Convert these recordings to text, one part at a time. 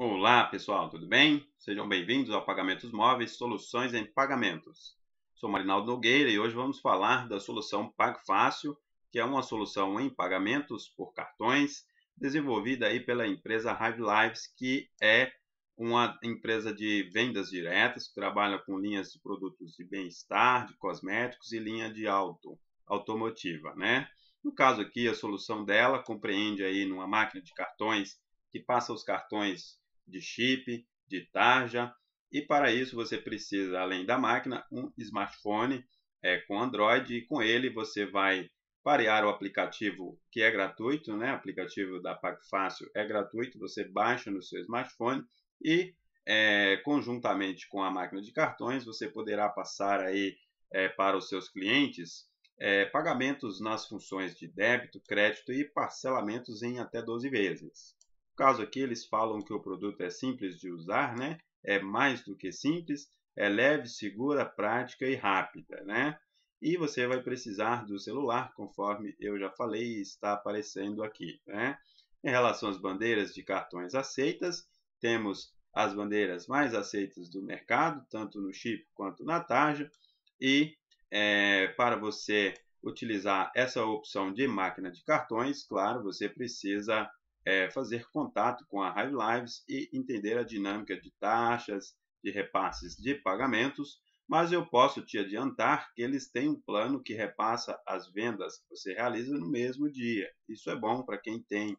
Olá, pessoal, tudo bem? Sejam bem-vindos ao Pagamentos Móveis Soluções em Pagamentos. Sou Marinaldo Nogueira e hoje vamos falar da solução PagFácil, que é uma solução em pagamentos por cartões, desenvolvida aí pela empresa Hive Lives, que é uma empresa de vendas diretas que trabalha com linhas de produtos de bem-estar, de cosméticos e linha de auto, automotiva, né? No caso aqui, a solução dela compreende aí numa máquina de cartões que passa os cartões de chip, de tarja. E para isso você precisa, além da máquina, um smartphone é, com Android e com ele você vai parear o aplicativo que é gratuito, né? O aplicativo da PagFácil é gratuito, você baixa no seu smartphone e é, conjuntamente com a máquina de cartões você poderá passar aí é, para os seus clientes é, pagamentos nas funções de débito, crédito e parcelamentos em até 12 vezes caso aqui eles falam que o produto é simples de usar, né? É mais do que simples, é leve, segura, prática e rápida, né? E você vai precisar do celular, conforme eu já falei, está aparecendo aqui, né? Em relação às bandeiras de cartões aceitas, temos as bandeiras mais aceitas do mercado, tanto no chip quanto na tarja, e é, para você utilizar essa opção de máquina de cartões, claro, você precisa é, fazer contato com a Hive Lives e entender a dinâmica de taxas, de repasses de pagamentos, mas eu posso te adiantar que eles têm um plano que repassa as vendas que você realiza no mesmo dia. Isso é bom para quem tem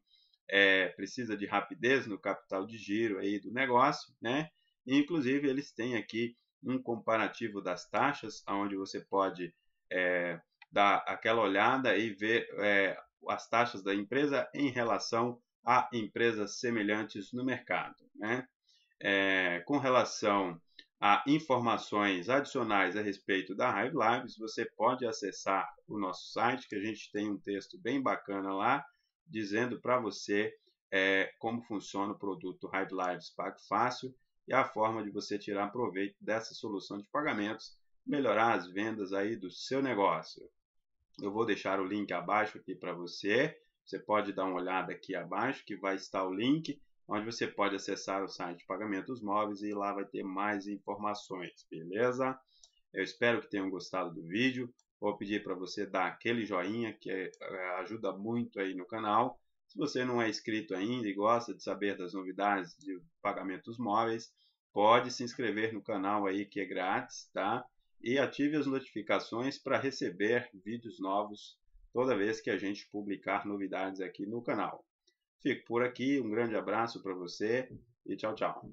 é, precisa de rapidez no capital de giro aí do negócio, né? Inclusive eles têm aqui um comparativo das taxas, onde você pode é, dar aquela olhada e ver é, as taxas da empresa em relação a empresas semelhantes no mercado. Né? É, com relação a informações adicionais a respeito da Hive Lives, você pode acessar o nosso site, que a gente tem um texto bem bacana lá, dizendo para você é, como funciona o produto Hive Lives Pago Fácil e a forma de você tirar proveito dessa solução de pagamentos, melhorar as vendas aí do seu negócio. Eu vou deixar o link abaixo aqui para você você pode dar uma olhada aqui abaixo que vai estar o link onde você pode acessar o site Pagamentos Móveis e lá vai ter mais informações, beleza? Eu espero que tenham gostado do vídeo. Vou pedir para você dar aquele joinha que é, ajuda muito aí no canal. Se você não é inscrito ainda e gosta de saber das novidades de pagamentos móveis, pode se inscrever no canal aí que é grátis, tá? E ative as notificações para receber vídeos novos toda vez que a gente publicar novidades aqui no canal. Fico por aqui, um grande abraço para você e tchau, tchau.